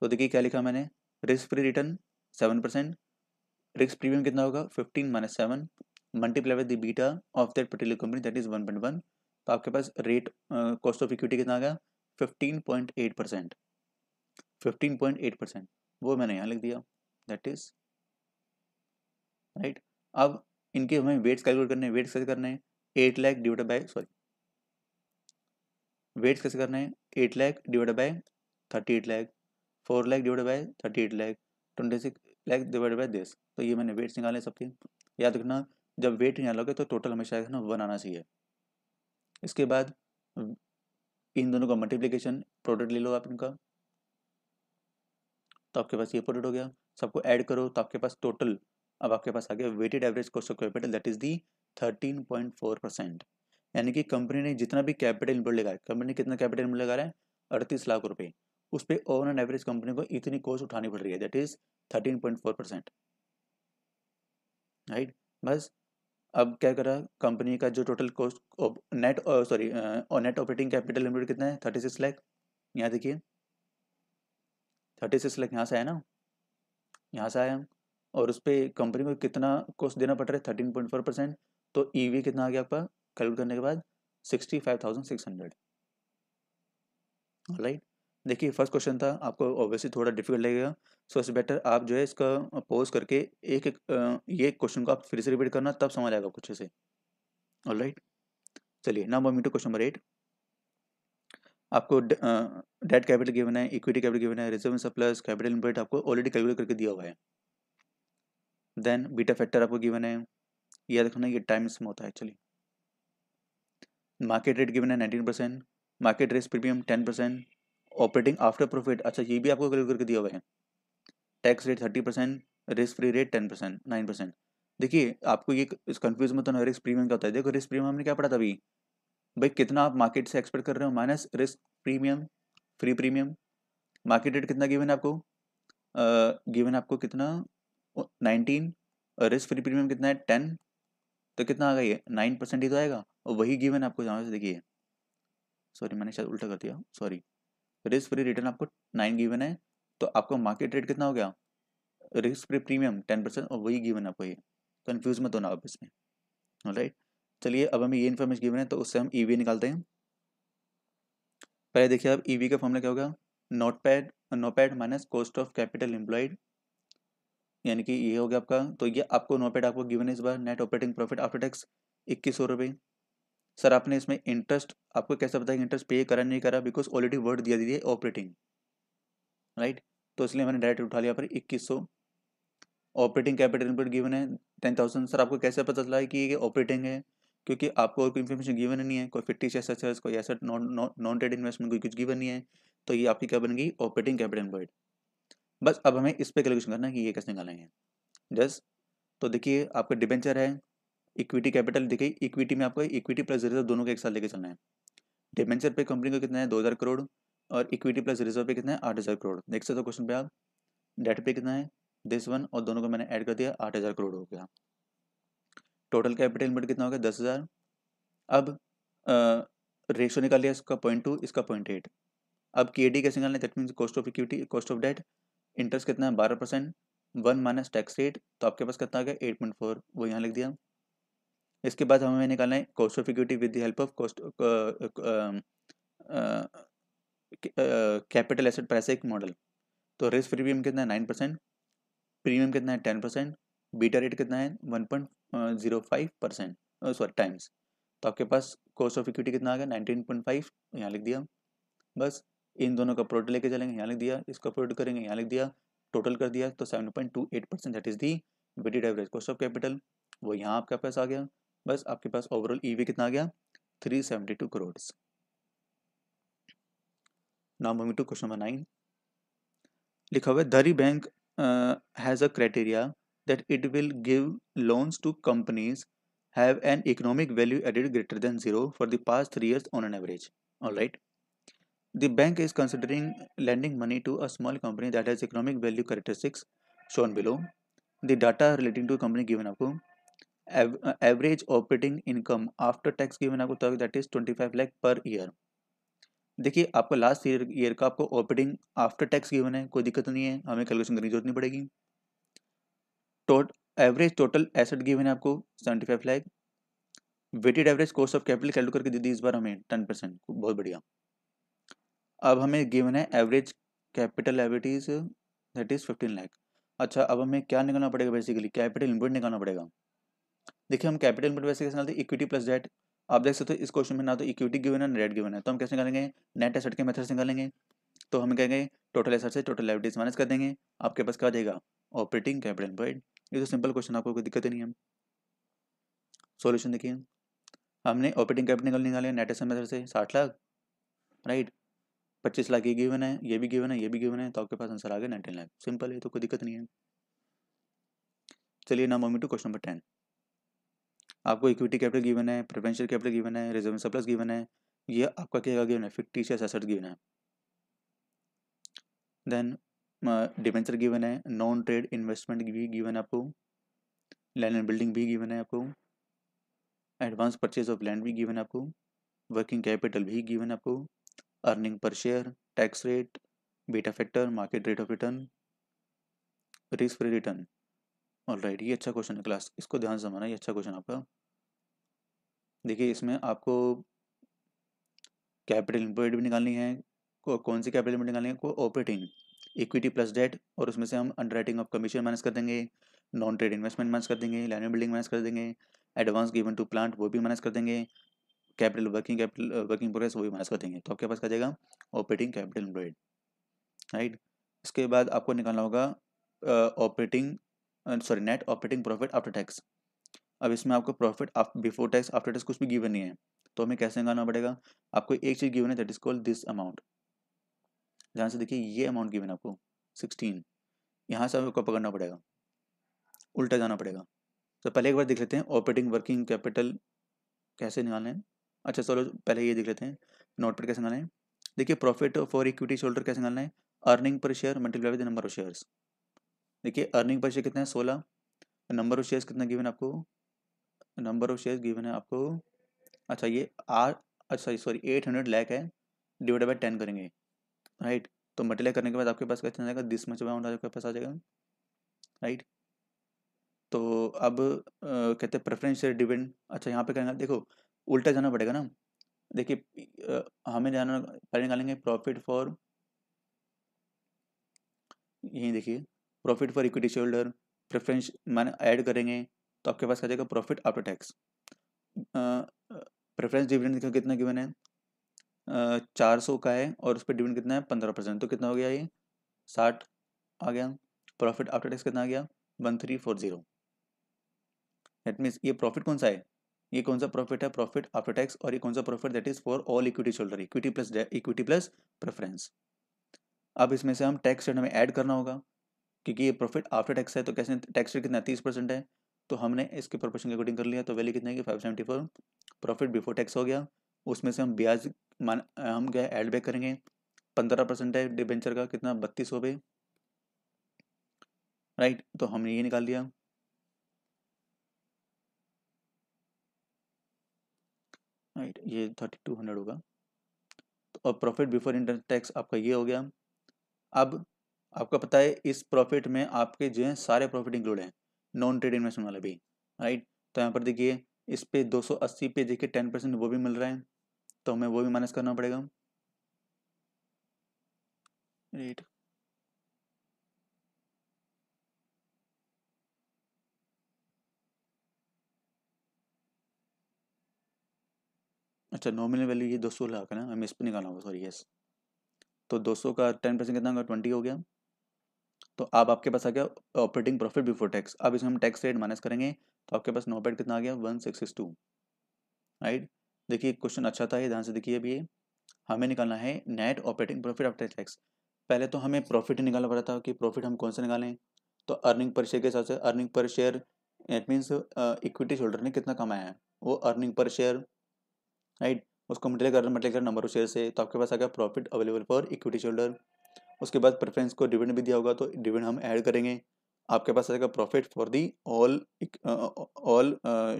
तो देखिए क्या लिखा मैंने risk free return seven percent risk premium कितना होगा fifteen minus seven multiply with the beta of that particular company that is one point one तो आपके पास रेट कॉस्ट ऑफ इक्विटी कितना आ गया fifteen point eight percent fifteen point eight percent वो मैंने यहाँ लिख दिया दैट इज राइट अब इनके हमें वेट्स कैलकुलेट करने हैं वेट्स कैसे करने हैं eight lakh divide by sorry weights कैसे करने हैं eight lakh divide by thirty eight lakh four lakh divide by thirty eight lakh twenty six lakh divide by this तो ये मैंने वेट्स निकाले सबके याद रखना जब वेट नहीं निकालोगे तो टोटल हमेशा ना वन आना चाहिए इसके बाद इन दोनों का मल्टीप्लिकेशन प्रोडक्ट ले लो आप इनका तो आपके पास ये प्रोडक्ट हो गया सबको ऐड करो तो आपके पास टोटल अब आपके पास आ गया weighted average cost of capital that is the thirteen point four percent यानी कि कंपनी ने जितना भी कैपिटल इनपुट लगाया कंपनी ने कितना कैपिटल इनपुट लगा रहा है अड़तीस लाख रुपए उस पर ओवर एंड एवरेज कंपनी को इतनी कॉस्ट उठानी पड़ रही है that is thirteen point four percent right बस अब क्या कर करा कंपनी का जो total cost net sorry net operating capital input कितना है थर्टी सिक्स लाख यहाँ देखिए थर्टी सिक्स लाख यहाँ से आया ना यहाँ से आया और उस पर कंपनी को कितना कॉस्ट देना पड़ रहा है थर्टीन पॉइंट फोर परसेंट तो ई e कितना आ गया आपका कैलकुलेट करने के बाद sixty five thousand six hundred right देखिए फर्स्ट क्वेश्चन था आपको ऑब्वियसली थोड़ा डिफिकल्ट लगेगा सो इट्स बेटर आप जो है इसका पोज करके एक एक ये क्वेश्चन को आप फिर से रिपीट करना तब समझ आएगा कुछ से ऑल राइट चलिए now moving to question number eight आपको डेट कैपिटल गिवन है इक्विटी कैपिटल गिवन है रिजर्व सप्लस कैपिटल इनपुट आपको ऑलरेडी कैलकुलेट करके दिया हुआ है देन बीटा फैक्टर आपको गिवन है याद देखना ये टाइम इसमें होता है एक्चुअली मार्केट रेट गिवन है nineteen percent market risk premium ten percent operating after profit अच्छा ये भी आपको कैलकुलेट करके दिया हुआ है tax rate thirty percent risk free rate ten percent nine percent देखिए आपको ये कंफ्यूज कन्फ्यूज मत होना रिस्क प्रीमियम का होता है देखो रिस्क प्रीमियम हमने क्या पढ़ा था अभी भाई कितना आप मार्केट से एक्सपेक्ट कर रहे हो minus risk premium free premium market rate कितना गिवन आपको गिवन uh, आपको कितना नाइनटीन और रिस्क फ्री प्रीमियम कितना है टेन तो कितना आ गया ये नाइन परसेंट ही तो आएगा और वही गिवन आपको जहाँ से देखिए सॉरी मैंने शायद उल्टा कर दिया सॉरी रिस्क फ्री रिटर्न आपको नाइन गिवन है तो आपका मार्केट रेट कितना हो गया risk free premium ten percent और वही गिवन आपको ये कन्फ्यूज मत होना आप इसमें राइट चलिए अब हमें ये इन्फॉर्मेशन गिवन है तो उससे हम ई e निकालते हैं पहले देखिए अब ई e का फॉर्मला क्या होगा NOPAT NOPAT minus cost of capital employed यानी कि ये हो गया आपका तो ये आपको नोपैड आपको गिवन है इस बार net operating profit after tax इक्कीस सौ रुपये सर आपने इसमें इंटरेस्ट आपको कैसे बताया इंटरेस्ट पे करा नहीं करा बिकॉज ऑलरेडी वर्ड दिया दीजिए ऑपरेटिंग राइट तो इसलिए मैंने डायरेक्ट उठा लिया पर इक्कीस सौ ऑपरेटिंग कैपिटल इनपुट गिवन है टेन थाउजेंड सर आपको कैसे पता चला है कि ये ऑपरेटिंग है क्योंकि आपको और कोई इन्फॉर्मेशन गिवन नहीं है कोई फिफ्टी एसेट्स कोई एसेट नॉन ट्रेड इन्वेस्टमेंट कोई कुछ गिवन नहीं है तो ये आपकी क्या बनेगी ऑपरेटिंग कैपिटल एम्प्लॉयड बस अब हमें इस पर कैलकुलेशन करना है कि ये कैसे निकालेंगे जस्ट तो देखिए आपका डिबेंचर है इक्विटी कैपिटल देखिए इक्विटी में आपको इक्विटी प्लस रिजर्व दोनों को एक साथ लेके चलना है डिबेंचर पे कंपनी को कितना है दो हज़ार करोड़ और इक्विटी प्लस रिजर्व पे कितना है आठ हज़ार करोड़ देख सकते हो क्वेश्चन पे आप डेट पे कितना है दिस वन और दोनों को मैंने ऐड कर दिया आठ हज़ार करोड़ हो गया टोटल कैपिटल इनपुट कितना हो गया दस हज़ार अब रेशो निकाल लिया इसका पॉइंट टू इसका पॉइंट एट अब के डी कैसे निकालना है that means cost of equity cost of debt interest कितना है बारह परसेंट वन माइनस टैक्स रेट तो आपके पास कितना आ गया एट पॉइंट फोर वो यहाँ लिख दिया इसके बाद हमें निकालना है cost of equity with the help of cost capital asset price एक मॉडल तो रिस्क प्रीमियम कितना है नाइन परसेंट प्रीमियम कितना है टेन परसेंट बीटा रेट कितना है one point zero five percent sorry times तो आपके पास कॉस्ट ऑफ इक्विटी कितना आ गया नाइनटीन पॉइंट फाइव यहाँ लिख दिया बस इन दोनों का प्रोडक्ट लेके चलेंगे यहाँ लिख दिया इसका प्रोडक्ट करेंगे यहाँ लिख दिया टोटल कर दिया तो seven point two eight percent that is the weighted average cost of capital वो यहाँ आपके पास आ गया बस आपके पास ओवरऑल ईवी e कितना आ गया three seventy two crore now moving to question number nine लिखा हुआ है Dhari bank has a criteria that it will give loans to companies have an economic value added greater than zero for the past three years on an average. All right. The bank is considering lending money to a small company that has economic value characteristics shown below. The data relating to company given आपको Average operating income after tax given आपको that is is twenty five lakh पर देखिए आपका लास्ट ईयर ईयर का आपको ऑपरेटिंग आफ्टर टैक्स गिवन है कोई दिक्कत नहीं है हमें कैलकुलेशन करने की जरूरत नहीं पड़ेगी टोट एवरेज टोटल एसेट गिवन है आपको seventy five lakh weighted average cost of capital calculate करके दे दी इस बार हमें टेन परसेंट बहुत बढ़िया अब हमें गिवन है एवरेज कैपिटल एविटीज दैट इज फिफ्टीन लैख अच्छा अब हमें क्या निकालना पड़ेगा बेसिकली कैपिटल इनपुट निकालना पड़ेगा देखिए हम कैपिटल इनपुट वैसे कैसे निकालते इक्विटी प्लस डेट आप देख सकते हो इस क्वेश्चन में ना तो इक्विटी गिवन है ना डेट गिवन है तो हम कैसे निकालेंगे नेट एसेट के मेथड से निकालेंगे तो हम कहेंगे टोटल एसेट से टोटल लाइबिलिटीज माइनस कर देंगे आपके पास क्या देगा ऑपरेटिंग कैपिटल इनपुट ये तो सिंपल क्वेश्चन आपको कोई दिक्कत ही नहीं है सॉल्यूशन देखिए हमने ऑपरेटिंग कैपिटल निकाले नेट एस मेथड से साठ लाख राइट पच्चीस लाख ये गिवन है ये भी गिवन है ये भी गिवन है तो आपके पास आंसर आ गया नाइनटीन लाख सिंपल है तो कोई दिक्कत नहीं है चलिए now moving to question number ten आपको इक्विटी कैपिटल गिवन है प्रिवेंशियल कैपिटल गिवन है रिजर्व सरप्लस गिवन है ये आपका क्या गिवन है फिफ्टी से सैसठ गिवन है देन डिवेंचर गिवन है नॉन ट्रेड इन्वेस्टमेंट भी गिवन है आपको लैंड एंड बिल्डिंग भी गिवन है आपको एडवांस परचेज ऑफ लैंड भी गिवन है आपको वर्किंग कैपिटल भी गिवन है आपको earning per share tax rate beta factor market rate of return risk free return all right ये अच्छा क्वेश्चन है क्लास इसको ध्यान से माना ये अच्छा क्वेश्चन आपका देखिए इसमें आपको कैपिटल इम्प्लॉयड भी निकालनी है कौन सी कैपिटल में निकालनी है को ऑपरेटिंग इक्विटी प्लस डेट और उसमें से हम underwriting of commission minus कर देंगे नॉन ट्रेड इन्वेस्टमेंट माइनस कर देंगे लैंड बिल्डिंग माइनस कर देंगे एडवांस गिवन टू प्लांट वो भी माइनस कर देंगे capital working capital working progress वो भी माइनस कर देंगे तो आपके पास क्या जाएगा ऑपरेटिंग कैपिटल एम्प्लॉयड राइट इसके बाद आपको निकालना होगा operating sorry net operating profit after tax अब इसमें आपको profit before tax after tax कुछ भी गिवन नहीं है तो हमें कैसे निकालना पड़ेगा आपको एक चीज़ गिवन है that is called this amount ध्यान से देखिए ये अमाउंट गिवन आपको सिक्सटीन यहाँ से आपको पकड़ना पड़ेगा उल्टा जाना पड़ेगा तो पहले एक बार देख लेते हैं ऑपरेटिंग वर्किंग कैपिटल कैसे निकालना है अच्छा चलो पहले ये देख लेते हैं नोट पर कैसे निकालना है देखिए प्रॉफिट फॉर इक्विटी शोल्डर कैसे निकालना है earning per share multiply with number of shares देखिए अर्निंग पर शेयर कितना है सोलह नंबर ऑफ शेयर्स कितना गिवन आपको नंबर ऑफ शेयर्स गिवन है आपको अच्छा ये आठ अच्छा सॉरी एट हंड्रेड लैक है डिवाइड बाई टेन करेंगे राइट तो मल्टीप्लाई करने के बाद आपके पास कैसे आ जाएगा दिस मच अमाउंट आपके पास आ जाएगा राइट तो अब आ, कहते हैं प्रेफरेंस से डिपेंड अच्छा यहाँ पे करेंगे देखो उल्टा जाना पड़ेगा ना देखिए हमें जाना पहले निकालेंगे प्रॉफिट फॉर यही देखिए profit for equity share preference मैंने ऐड करेंगे तो आपके पास क्या जाएगा profit after tax preference dividend कितना गिवन है चार सौ का है और उस पर डिविडेंड कितना है पंद्रह परसेंट तो कितना हो गया ये साठ आ गया प्रॉफिट आफ्टर टैक्स कितना आ गया one three four zero that means ये प्रॉफिट कौन सा है ये कौन सा प्रॉफिट है प्रॉफिट आफ्टर टैक्स और ये कौन सा profit that is for all equity holder equity plus equity plus preference अब इसमें से हम टैक्स रेट हमें ऐड करना होगा क्योंकि ये प्रॉफिट आफ्टर टैक्स है तो कैसे टैक्स रेट कितना तीस परसेंट है तो हमने इसके प्रोपोर्शन के अकॉर्डिंग कर लिया तो वैल्यू कितने की five seventy four profit before tax हो गया उसमें से हम ब्याज मान हम क्या है एडबैक करेंगे पंद्रह परसेंट है डिबेंचर का कितना बत्तीस हो गए राइट तो हमने ये निकाल दिया राइट ये थर्टी टू हंड्रेड होगा तो और प्रॉफिट बिफोर इंटरेस्ट टैक्स आपका ये हो गया अब आपका पता है इस प्रॉफिट में आपके जो है सारे प्रॉफिट इंक्लूड हैं नॉन ट्रेड इन्वेस्टमेंट वाला भी राइट तो यहाँ पर देखिए इस पे दो सौ अस्सी पे देखिए टेन परसेंट वो भी मिल रहा है तो हमें वो भी माइनस करना पड़ेगा रेट अच्छा नॉमिनल वैल्यू ये दो सौ लाख है ना हमें इस पर निकालना होगा सॉरी यस तो दो सौ का टेन परसेंट कितना होगा ट्वेंटी हो गया तो अब आप आपके पास आ गया ऑपरेटिंग प्रॉफिट बिफोर टैक्स अब इसमें हम टैक्स रेट माइनस करेंगे तो आपके पास नोपेट कितना आ गया one six six two right देखिए क्वेश्चन अच्छा था ये ध्यान से देखिए अभी हमें निकालना है net operating profit after tax पहले तो हमें प्रॉफिट निकालना पड़ा था कि प्रॉफिट हम कौन से निकालें तो अर्निंग पर शेयर के हिसाब से earning per share it means equity holder ने कितना कमाया है वो अर्निंग पर शेयर राइट उसको मल्टीप्लाई कर मल्टीप्लाई कर नंबर ऑफ शेयर से तो आपके पास आ गया profit available for equity holder उसके बाद प्रेफरेंस को डिविडेंड भी दिया होगा तो डिविडेंड हम ऐड करेंगे आपके पास आएगा profit for the all all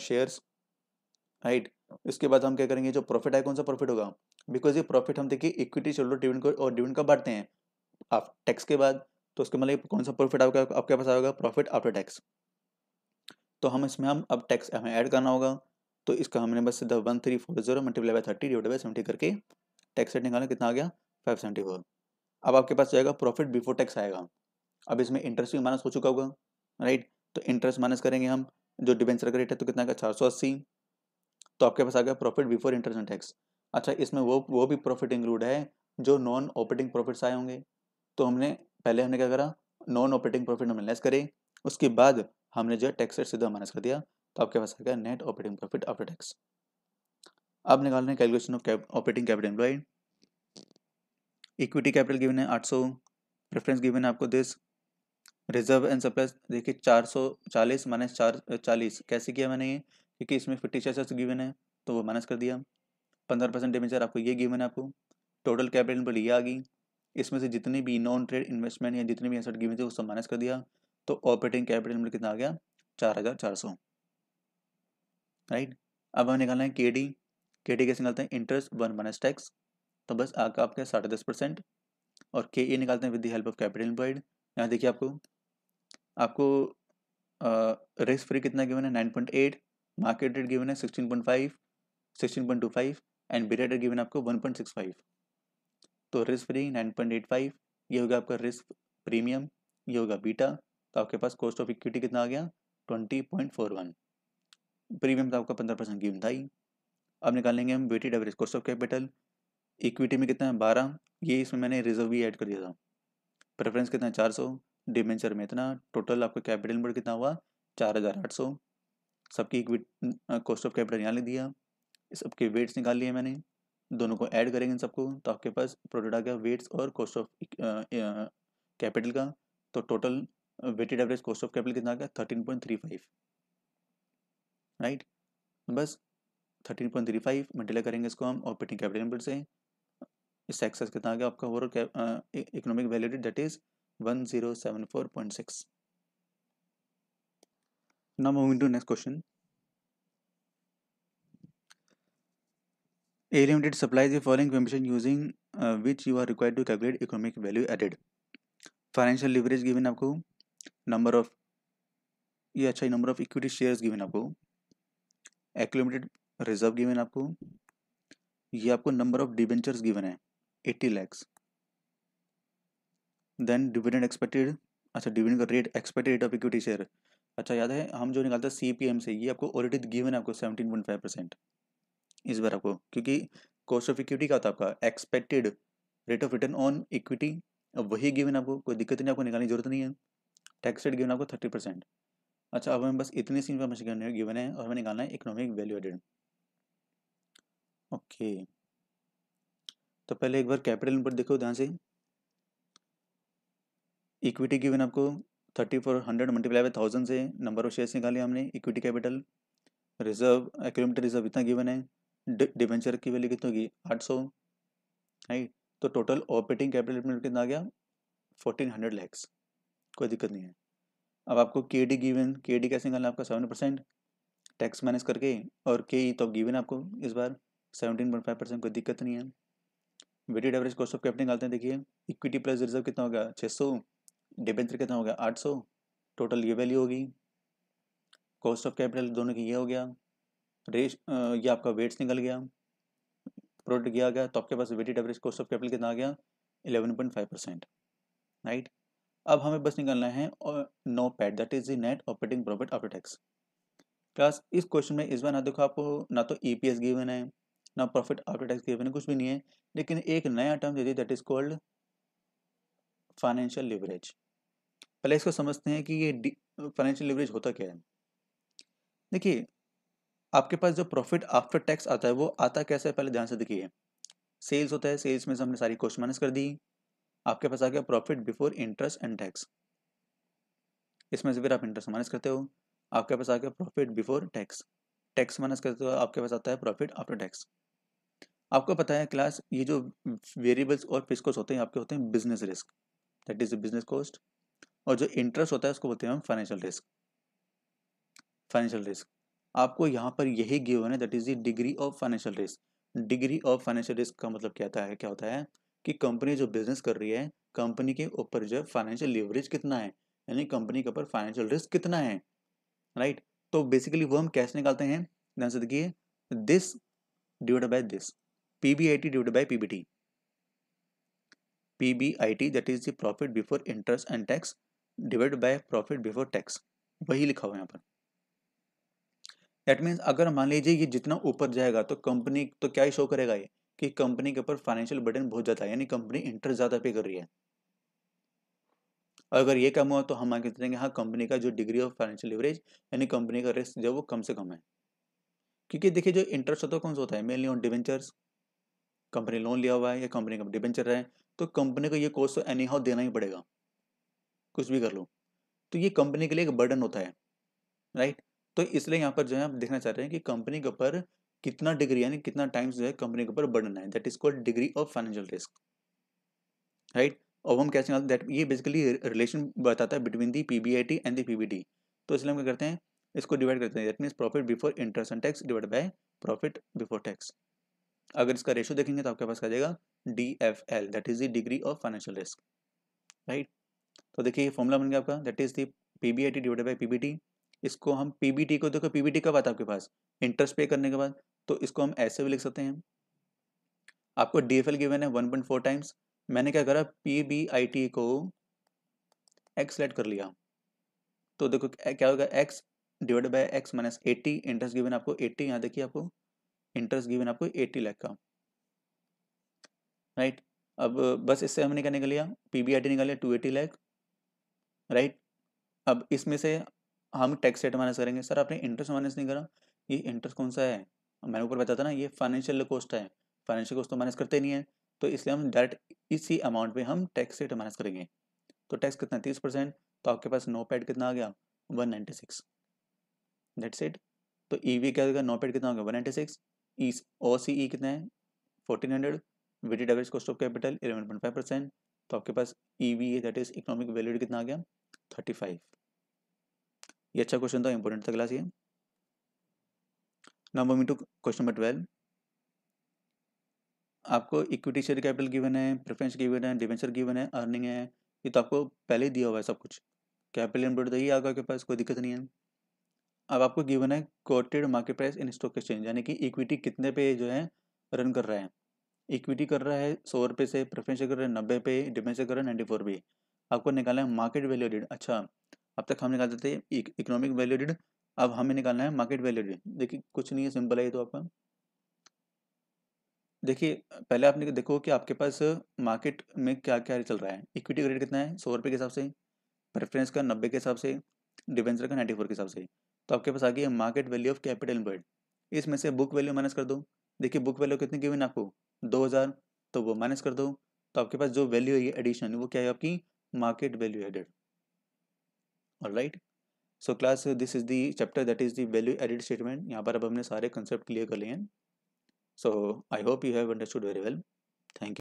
shares right इसके बाद हम क्या करेंगे जो प्रॉफिट है कौन सा प्रॉफिट होगा बिकॉज ये प्रॉफिट हम देखिए इक्विटी शेयर डिविडेंड को और डिविडेंड का बांटते हैं आप टैक्स के बाद तो उसके मतलब कौन सा प्रॉफिट आपका आपके पास आएगा प्रॉफिट आफ्टर टैक्स तो हम इसमें हम अब टैक्स हमें ऐड करना होगा तो इसका हमने बस सीधा one three four zero multiply by thirty divide by seventy करके टैक्स रेट निकालना कितना आ गया फाइव सेवेंटी फोर अब आपके पास जाएगा प्रॉफिट बिफोर टैक्स आएगा अब इसमें इंटरेस्ट भी माइनस हो चुका होगा राइट तो इंटरेस्ट माइनस करेंगे हम जो डिबेंचर का रेट है तो कितना का चार सौ अस्सी तो आपके पास आ गया profit before interest and tax अच्छा इसमें वो वो भी प्रॉफिट इंक्लूड है जो नॉन ऑपरेटिंग प्रॉफिट्स आए होंगे तो हमने पहले हमने क्या करा नॉन ऑपरेटिंग प्रॉफिट हमने लेस करे उसके बाद हमने जो है टैक्स रेट सीधा माइनस कर दिया तो आपके पास आ गया net operating profit after tax अब निकाल रहे calculation of operating capital employed equity capital given है आठ प्रेफरेंस गिवन है आपको दिस रिजर्व एंड सप्लाई देखिए 440 माइनस चार चालीस कैसे किया मैंने ये क्योंकि इसमें फिफ्टी चार्जेस गिवन है तो वो माइनस कर दिया पंद्रह परसेंट डिवेंचर आपको ये गिवन है आपको टोटल कैपिटल पर ये आ गई इसमें से जितने भी नॉन ट्रेड इन्वेस्टमेंट या जितने भी एसेट गिवन थे उसको माइनस कर दिया तो ऑपरेटिंग कैपिटल में कितना आ गया चार हज़ार चार सौ राइट अब हमें निकालना है के डी के डी कैसे निकालते हैं इंटरेस्ट वन माइनस टैक्स तो बस आपका आपके साढ़े दस परसेंट और के ए e निकालते हैं with the help of capital employed यहाँ देखिए आपको आपको रिस्क फ्री कितना गिवन है nine point eight market rate given है sixteen point five sixteen point two five and B rate given आपको वन पॉइंट सिक्स फाइव तो risk free nine point eight five ये होगा आपका रिस्क प्रीमियम ये होगा बीटा तो आपके पास कॉस्ट ऑफ इक्विटी कितना आ गया twenty point four one premium तो आपका पंद्रह परसेंट गिवन था ही अब निकालेंगे हम weighted average cost of capital equity में कितना है बारह ये इसमें मैंने रिजर्व भी ऐड कर दिया था प्रेफरेंस कितना है चार सौ डिवेंचर में इतना टोटल आपका कैपिटल इनपुट कितना हुआ चार हज़ार आठ सौ सबकी इक्विटी कॉस्ट ऑफ कैपिटल यहाँ लिख दिया सबके वेट्स निकाल लिए मैंने दोनों को ऐड करेंगे इन सबको तो आपके पास प्रोडक्ट आ गया वेट्स और कॉस्ट ऑफ कैपिटल का तो total weighted average cost of capital कितना आ गया thirteen point three five right बस thirteen point three five multiply करेंगे इसको हम ऑपरेटिंग कैपिटल लिमिट से इससे एक्सेस कितना आ गया आपका overall economic value that is one zero seven four point six now moving to next question a limited supplies the following information using uh, which you are required to calculate economic value added financial leverage given आपको नंबर ऑफ ये अच्छा number of equity shares given आपको एक्लोमेटेड रिजर्व गिवन आपको ये आपको नंबर ऑफ डिबेंचर्स गिवन है eighty lakhs then dividend expected अच्छा डिविडेंड का rate expected rate of equity share अच्छा याद है हम जो निकालते हैं सी से ये आपको ऑलरेडी गिवन है आपको सेवनटीन पॉइंट फाइव परसेंट इस बार आपको क्योंकि कॉस्ट ऑफ इक्विटी का होता है आपका expected rate of return on equity अब वही गिवन आपको कोई दिक्कत नहीं आपको निकालने की जरूरत नहीं है टैक्स रेट गिवन आपको थर्टी परसेंट अच्छा अब हमें बस इतनी सी इन्फॉर्मेशन गिवन है और हमें निकालना है इकोनॉमिक वैल्यू एडेड ओके तो पहले एक बार कैपिटल इनपुट देखो ध्यान से इक्विटी गिवन आपको thirty four hundred multiply by thousand से नंबर ऑफ शेयर्स निकाले हमने equity capital reserve accumulated reserve इतना गिवन है डिवेंचर की वैल्यू कितनी होगी आठ सौ राइट तो टोटल ऑपरेटिंग कैपिटल कितना आ गया फोर्टीन हंड्रेड लैक्स कोई दिक्कत नहीं है अब आपको के डी गिवन के डी कैसे निकालना आपका सेवन परसेंट टैक्स माइनस करके और के ई e तो गिवन आपको इस बार सेवनटीन पॉइंट फाइव परसेंट कोई दिक्कत नहीं है weighted average cost of capital निकालते हैं देखिए इक्विटी प्लस रिजर्व कितना होगा छः सौ डिबेंचर कितना हो गया 800 टोटल ये वैल्यू होगी कॉस्ट ऑफ कैपिटल दोनों की ये हो गया रेश ये आपका वेट्स निकल गया प्रोडक्ट किया गया तो आपके पास weighted average cost of capital कितना आ गया 11.5 परसेंट राइट अब हमें बस निकलना है और NOPAT that is the net operating profit after tax class इस क्वेश्चन में इस बार ना देखो आपको ना तो ई पी एस गिवन है ना प्रॉफिट आफ्टर टैक्स गिवन है कुछ भी नहीं है लेकिन एक नया टर्म दे दी that is called financial leverage पहले इसको समझते हैं कि ये फाइनेंशियल लिवरेज होता क्या है देखिए आपके पास जो प्रॉफिट आफ्टर टैक्स आता है वो आता कैसे है पहले ध्यान से देखिए सेल्स होता है सेल्स में से हमने सारी कॉस्ट माइनस कर दी आपके पास आ गया profit before interest and tax इसमें से फिर आप इंटरेस्ट माइनस करते हो आपके पास आ गया profit before tax tax minus करते हो आपके पास आता है प्रॉफिट आफ्टर टैक्स आपको पता है क्लास ये जो वेरिएबल्स और पिस्कोस होते हैं आपके होते हैं business risk that is business cost और जो इंटरेस्ट होता है उसको बोलते हैं हम फाइनेंशियल रिस्क फाइनेंशियल रिस्क आपको यहाँ पर यही गिवन है that is the degree of financial risk degree of financial risk का मतलब क्या होता है क्या होता है कि कंपनी जो बिजनेस कर रही है कंपनी के ऊपर जो फाइनेंशियल लिवरेज कितना है यानी कंपनी के ऊपर फाइनेंशियल रिस्क कितना है राइट right? तो बेसिकली वो हम कैसे निकालते हैं ध्यान से देखिए this divide by this PBIT divide by PBT PBIT that is the profit before interest and tax divide by profit before tax वही लिखा हुआ यहाँ पर दैट मीन्स अगर मान लीजिए ये जितना ऊपर जाएगा तो कंपनी तो क्या ही शो करेगा ये कि कंपनी के ऊपर फाइनेंशियल बर्डन बहुत ज़्यादा है यानी कंपनी इंटरेस्ट ज़्यादा पे कर रही है अगर ये कम हुआ तो हम आगे देंगे हाँ कंपनी का जो डिग्री ऑफ फाइनेंशियल लिवरेज यानी कंपनी का रिस्क जो वो कम से कम है क्योंकि देखिए जो इंटरेस्ट होता है कौन सा होता है mainly on debentures company loan लिया हुआ है या कंपनी का डिवेंचर है तो कंपनी को ये कोर्स तो एनी हाउ देना ही पड़ेगा कुछ भी कर लो तो ये कंपनी के लिए एक बर्डन होता है राइट तो इसलिए यहाँ पर जो है आप देखना चाह रहे हैं कि कंपनी के ऊपर कितना डिग्री यानी कितना टाइम्स जो है कंपनी के ऊपर बर्डन है that is called degree of financial risk right और हम कैसे दैट ये बेसिकली रिलेशन बताता है between the PBIT and the PBT तो इसलिए हम क्या करते हैं इसको डिवाइड करते हैं that means profit before interest and tax divide by profit before tax अगर इसका रेशो देखेंगे तो आपके पास आ जाएगा D F L that is the degree of financial risk right तो देखिए फॉर्मूला बन गया आपका that is the P B I divided by P इसको हम पी को देखो पी कब आता आपके पास इंटरेस्ट पे करने के बाद तो इसको हम ऐसे भी लिख सकते हैं आपको डी एफ एल गिवन है वन टाइम्स मैंने क्या करा पी को एक्स लेट कर लिया तो देखो क्या होगा x divide by x minus eighty interest given आपको एट्टी यहाँ देखिए आपको इंटरेस्ट गिवन आपको एट्टी लैख का राइट अब बस इससे हमने क्या निकल लिया P B I T two eighty lakh right अब इसमें से हम टैक्स रेट माइनस करेंगे सर आपने इंटरेस्ट माइनस नहीं करा ये इंटरेस्ट कौन सा है मैंने ऊपर बताया था ना ये फाइनेंशियल कॉस्ट है फाइनेंशियल कॉस्ट तो माइनस करते नहीं है तो इसलिए हम डायरेक्ट इसी अमाउंट पे हम टैक्स रेट माइनस करेंगे तो टैक्स कितना तीस परसेंट तो आपके पास नो पैड कितना आ गया one ninety six that's it तो ई वी क्या होगा नो पैड कितना हो गया one ninety six E O C E कितना है fourteen hundred weighted average cost of capital eleven point five percent तो आपके पास E V that is economic valued कितना आ गया थर्टी फाइव ये अच्छा क्वेश्चन था इंपॉर्टेंट था क्लास ये नंबर मी टू क्वेश्चन नंबर ट्वेल्व आपको इक्विटी शेयर कैपिटल गिवन है प्रेफरेंस गिवन है डिवेंचर गिवन है अर्निंग है ये तो आपको पहले ही दिया हुआ है सब कुछ कैपिटल इनपुट तो ही आगे आपके पास कोई दिक्कत नहीं है अब आपको गिवन है quoted market price in stock exchange यानी कि इक्विटी कितने पे जो है रन कर रहे हैं इक्विटी कर रहा है सौ रुपये से प्रेफरेंस कर रहा है नब्बे पे डिफेंस कर रहा है नाइन्टी फोर पे आपको निकालना है मार्केट वैल्यू रेड अच्छा अब तक हम निकालते थे इकोनॉमिक वैल्यू रेड अब हमें निकालना है मार्केट वैल्यू रेड देखिए कुछ नहीं है सिंपल है तो आपका देखिए पहले आपने देखो कि आपके पास मार्केट में क्या क्या चल रहा है इक्विटी का रेट कितना है सौ रुपये के हिसाब से प्रेफरेंस का नब्बे के हिसाब से डिवेंचर का नाइन्टी फोर के हिसाब से तो आपके पास आ गई है मार्केट वैल्यू ऑफ कैपिटल बर्ड इसमें से बुक वैल्यू माइनस कर दो देखिए बुक वैल्यू कितनी गिवन आपको दो हज़ार तो वो माइनस कर दो तो आपके पास जो वैल्यू है एडिशन वो क्या है आपकी मार्केट वैल्यू एडेड और right so class this is the chapter that is the value added statement यहाँ पर अब हमने सारे कंसेप्ट क्लियर कर लिए हैं so I hope you have understood very well thank you